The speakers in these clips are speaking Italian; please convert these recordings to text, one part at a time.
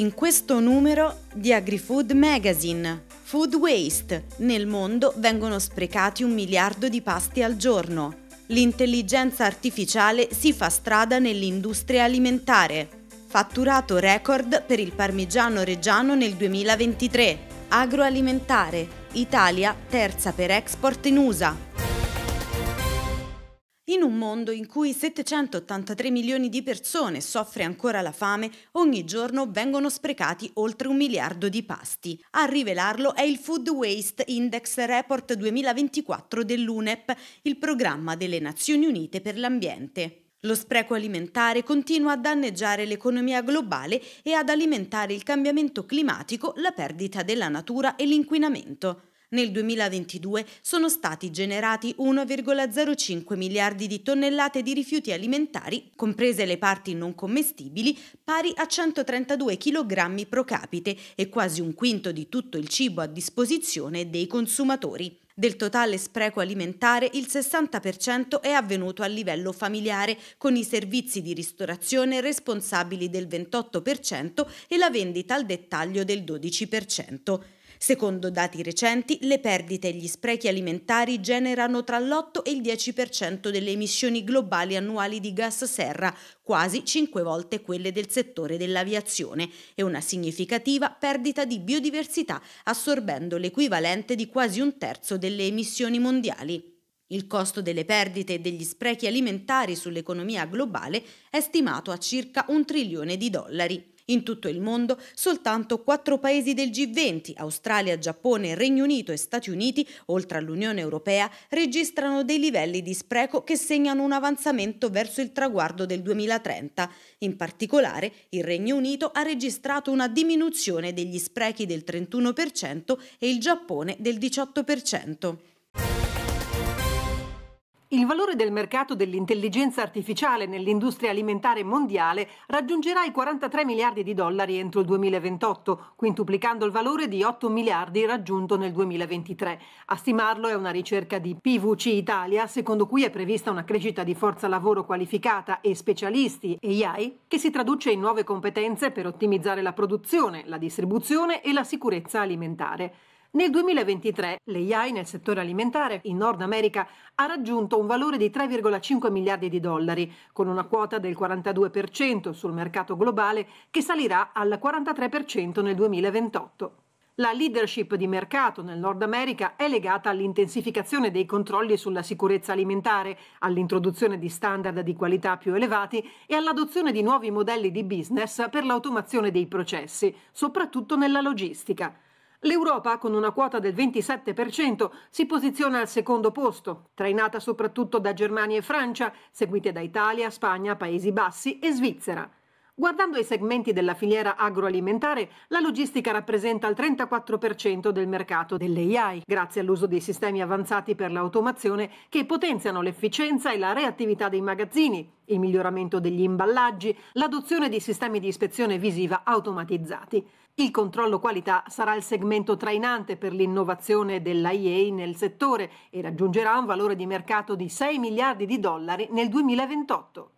in questo numero di AgriFood Magazine. Food waste. Nel mondo vengono sprecati un miliardo di pasti al giorno. L'intelligenza artificiale si fa strada nell'industria alimentare. Fatturato record per il parmigiano reggiano nel 2023. Agroalimentare. Italia terza per export in USA. In un mondo in cui 783 milioni di persone soffre ancora la fame, ogni giorno vengono sprecati oltre un miliardo di pasti. A rivelarlo è il Food Waste Index Report 2024 dell'UNEP, il programma delle Nazioni Unite per l'Ambiente. Lo spreco alimentare continua a danneggiare l'economia globale e ad alimentare il cambiamento climatico, la perdita della natura e l'inquinamento. Nel 2022 sono stati generati 1,05 miliardi di tonnellate di rifiuti alimentari, comprese le parti non commestibili, pari a 132 kg pro capite e quasi un quinto di tutto il cibo a disposizione dei consumatori. Del totale spreco alimentare il 60% è avvenuto a livello familiare, con i servizi di ristorazione responsabili del 28% e la vendita al dettaglio del 12%. Secondo dati recenti, le perdite e gli sprechi alimentari generano tra l'8 e il 10% delle emissioni globali annuali di gas serra, quasi 5 volte quelle del settore dell'aviazione, e una significativa perdita di biodiversità, assorbendo l'equivalente di quasi un terzo delle emissioni mondiali. Il costo delle perdite e degli sprechi alimentari sull'economia globale è stimato a circa un trilione di dollari. In tutto il mondo, soltanto quattro paesi del G20, Australia, Giappone, Regno Unito e Stati Uniti, oltre all'Unione Europea, registrano dei livelli di spreco che segnano un avanzamento verso il traguardo del 2030. In particolare, il Regno Unito ha registrato una diminuzione degli sprechi del 31% e il Giappone del 18%. Il valore del mercato dell'intelligenza artificiale nell'industria alimentare mondiale raggiungerà i 43 miliardi di dollari entro il 2028, quintuplicando il valore di 8 miliardi raggiunto nel 2023. A stimarlo è una ricerca di PVC Italia, secondo cui è prevista una crescita di forza lavoro qualificata e specialisti AI che si traduce in nuove competenze per ottimizzare la produzione, la distribuzione e la sicurezza alimentare. Nel 2023 l'AI nel settore alimentare in Nord America ha raggiunto un valore di 3,5 miliardi di dollari, con una quota del 42% sul mercato globale che salirà al 43% nel 2028. La leadership di mercato nel Nord America è legata all'intensificazione dei controlli sulla sicurezza alimentare, all'introduzione di standard di qualità più elevati e all'adozione di nuovi modelli di business per l'automazione dei processi, soprattutto nella logistica. L'Europa, con una quota del 27%, si posiziona al secondo posto, trainata soprattutto da Germania e Francia, seguite da Italia, Spagna, Paesi Bassi e Svizzera. Guardando i segmenti della filiera agroalimentare, la logistica rappresenta il 34% del mercato dell'AI, grazie all'uso dei sistemi avanzati per l'automazione che potenziano l'efficienza e la reattività dei magazzini, il miglioramento degli imballaggi, l'adozione di sistemi di ispezione visiva automatizzati. Il controllo qualità sarà il segmento trainante per l'innovazione dell'AIA nel settore e raggiungerà un valore di mercato di 6 miliardi di dollari nel 2028.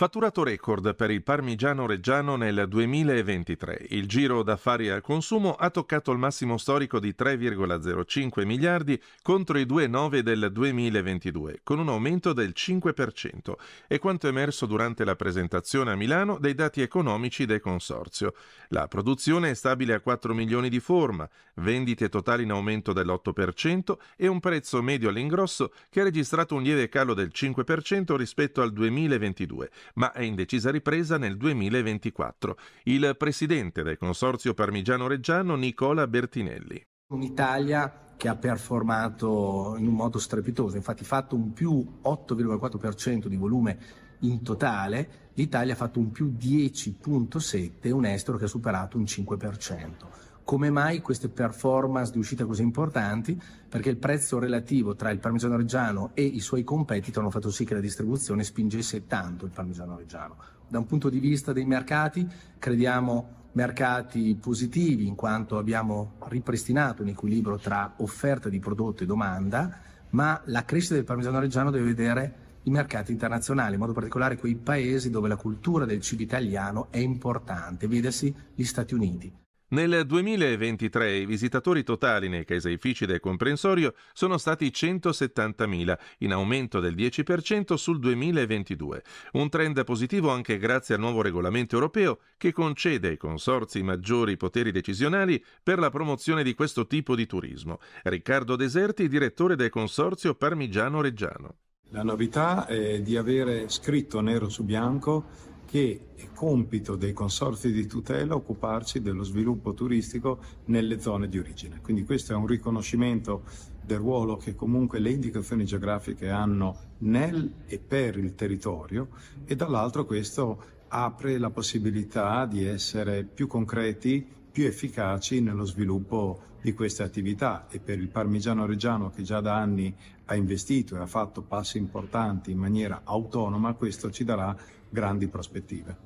Fatturato record per il parmigiano reggiano nel 2023. Il giro d'affari al consumo ha toccato il massimo storico di 3,05 miliardi contro i 2,9 del 2022, con un aumento del 5%. È quanto emerso durante la presentazione a Milano dei dati economici del consorzio. La produzione è stabile a 4 milioni di forma, vendite totali in aumento dell'8% e un prezzo medio all'ingrosso che ha registrato un lieve calo del 5% rispetto al 2022 ma è in decisa ripresa nel 2024. Il presidente del Consorzio Parmigiano Reggiano, Nicola Bertinelli. Un'Italia che ha performato in un modo strepitoso, infatti fatto un più 8,4% di volume in totale, l'Italia ha fatto un più 10,7%, un estero che ha superato un 5% come mai queste performance di uscita così importanti, perché il prezzo relativo tra il parmigiano reggiano e i suoi competitor hanno fatto sì che la distribuzione spingesse tanto il parmigiano reggiano. Da un punto di vista dei mercati, crediamo mercati positivi in quanto abbiamo ripristinato un equilibrio tra offerta di prodotto e domanda, ma la crescita del parmigiano reggiano deve vedere i mercati internazionali, in modo particolare quei paesi dove la cultura del cibo italiano è importante, vedersi gli Stati Uniti. Nel 2023 i visitatori totali nei caseifici del comprensorio sono stati 170.000, in aumento del 10% sul 2022. Un trend positivo anche grazie al nuovo regolamento europeo che concede ai consorzi maggiori poteri decisionali per la promozione di questo tipo di turismo. Riccardo Deserti, direttore del consorzio Parmigiano Reggiano. La novità è di avere scritto nero su bianco che è compito dei consorzi di tutela occuparci dello sviluppo turistico nelle zone di origine. Quindi questo è un riconoscimento del ruolo che comunque le indicazioni geografiche hanno nel e per il territorio e dall'altro questo apre la possibilità di essere più concreti più efficaci nello sviluppo di queste attività e per il parmigiano reggiano che già da anni ha investito e ha fatto passi importanti in maniera autonoma, questo ci darà grandi prospettive.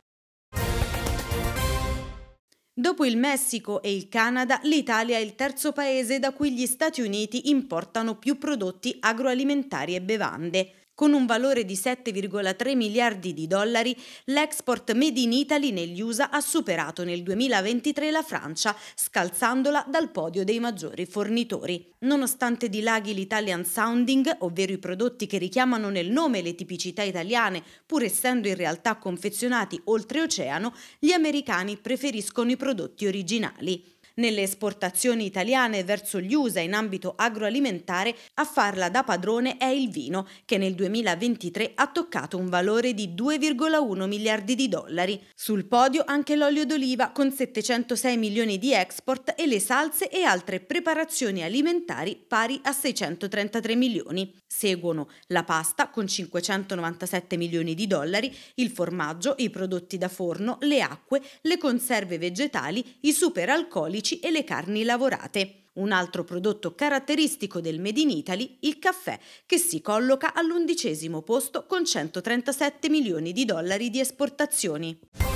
Dopo il Messico e il Canada, l'Italia è il terzo paese da cui gli Stati Uniti importano più prodotti agroalimentari e bevande. Con un valore di 7,3 miliardi di dollari, l'export Made in Italy negli USA ha superato nel 2023 la Francia, scalzandola dal podio dei maggiori fornitori. Nonostante dilaghi l'Italian Sounding, ovvero i prodotti che richiamano nel nome le tipicità italiane, pur essendo in realtà confezionati oltreoceano, gli americani preferiscono i prodotti originali nelle esportazioni italiane verso gli USA in ambito agroalimentare, a farla da padrone è il vino, che nel 2023 ha toccato un valore di 2,1 miliardi di dollari. Sul podio anche l'olio d'oliva con 706 milioni di export e le salse e altre preparazioni alimentari pari a 633 milioni. Seguono la pasta con 597 milioni di dollari, il formaggio, i prodotti da forno, le acque, le conserve vegetali, i superalcolici e le carni lavorate. Un altro prodotto caratteristico del Made in Italy, il caffè, che si colloca all'undicesimo posto con 137 milioni di dollari di esportazioni.